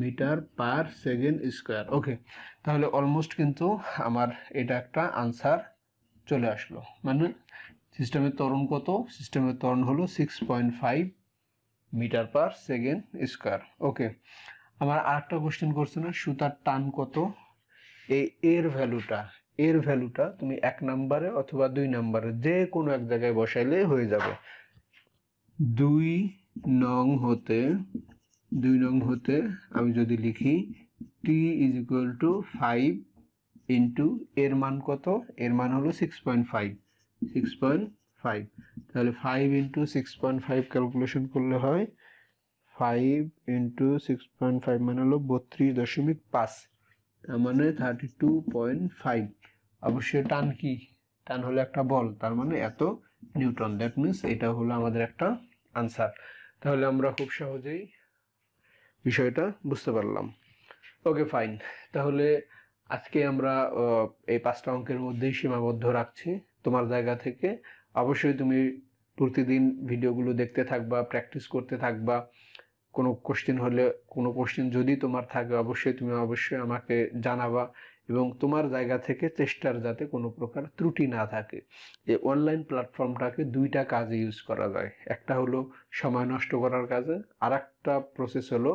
metre per second square okay তাহলে অলমোস্ট কিন্তু আমার এটা একটা আনসার চলে আসলো মানে সিস্টেমের ত্বরণ কত সিস্টেমের ত্বরণ হলো six point five metre per second square okay আমার আরেকটা কোশ্চেন করছে না সুতার টান কত এই এর ভ্যালুটা এর ভ্যালুটা তুমি এক নাম্বারে অথবা দুই নাম্বারে যে কোনো এক জায়গায় বসাইলে হয়ে যাবে দুই নং হতে দুই নং হতে আমি যদি লিখি T is equal to five into এর মান কত এর মান হলো six point five six point five তাহলে five into six point five calculation করলে হয় five into six point five মানে হলো বত্রিশ দশমিক পাঁচ তার মানে থার্টি টু পয়েন্ট ফাইভ অবশ্যই টান কি টান হলো একটা বল তার মানে এত নিউটন দ্যাট মিনস এটা হলো আমাদের একটা আনসার তাহলে আমরা খুব সহজেই বিষয়টা বুঝতে পারলাম ওকে ফাইন তাহলে আজকে আমরা এই পাঁচটা অঙ্কের মধ্যেই সীমাবদ্ধ রাখছি তোমার জায়গা থেকে অবশ্যই তুমি প্রতিদিন ভিডিওগুলো দেখতে থাকবা প্র্যাকটিস করতে থাকবা কোনো কোশ্চিন হলে কোনো কোশ্চেন যদি তোমার থাকে অবশ্যই তুমি অবশ্যই আমাকে জানাবা এবং তোমার জায়গা থেকে চেষ্টার যাতে কোনো প্রকার ত্রুটি না থাকে এই অনলাইন প্ল্যাটফর্মটাকে দুইটা কাজে ইউজ করা যায় একটা হলো সময় নষ্ট করার কাজে আর একটা প্রসেস হলো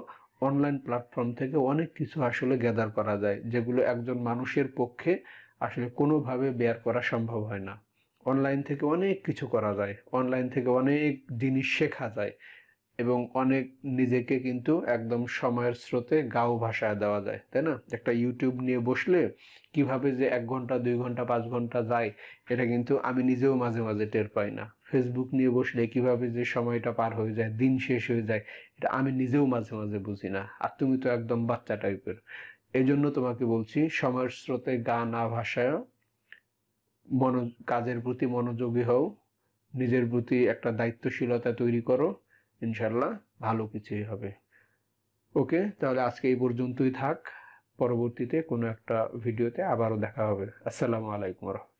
অনলাইন প্ল্যাটফর্ম থেকে অনেক কিছু আসলে গ্যাদার করা যায় যেগুলো একজন মানুষের পক্ষে আসলে কোনোভাবে বেয়ার করা সম্ভব হয় না অনলাইন থেকে অনেক কিছু করা যায় অনলাইন থেকে অনেক জিনিস শেখা যায় এবং অনেক নিজেকে কিন্তু একদম সময়ের স্রোতে গাও ভাষায় দেওয়া যায় তাই না একটা ইউটিউব নিয়ে বসলে কিভাবে যে এক ঘন্টা দুই ঘন্টা পাঁচ ঘন্টা যায় এটা কিন্তু আমি নিজেও মাঝে মাঝে টের পাই না ফেসবুক নিয়ে বসলে কিভাবে যে সময়টা পার হয়ে যায় দিন শেষ হয়ে যায় এটা আমি নিজেও মাঝে মাঝে বুঝি না আর তুমি তো একদম বাচ্চা টাইপের এই জন্য তোমাকে বলছি সময়ের স্রোতে গা না ভাষায় মনো কাজের প্রতি মনোযোগী হও নিজের প্রতি একটা দায়িত্বশীলতা তৈরি করো ইনশাল্লাহ ভালো কিছুই হবে ওকে তাহলে আজকে এই পর্যন্তই থাক পরবর্তীতে কোনো একটা ভিডিওতে আবারও দেখা হবে আসসালামু আলাইকুম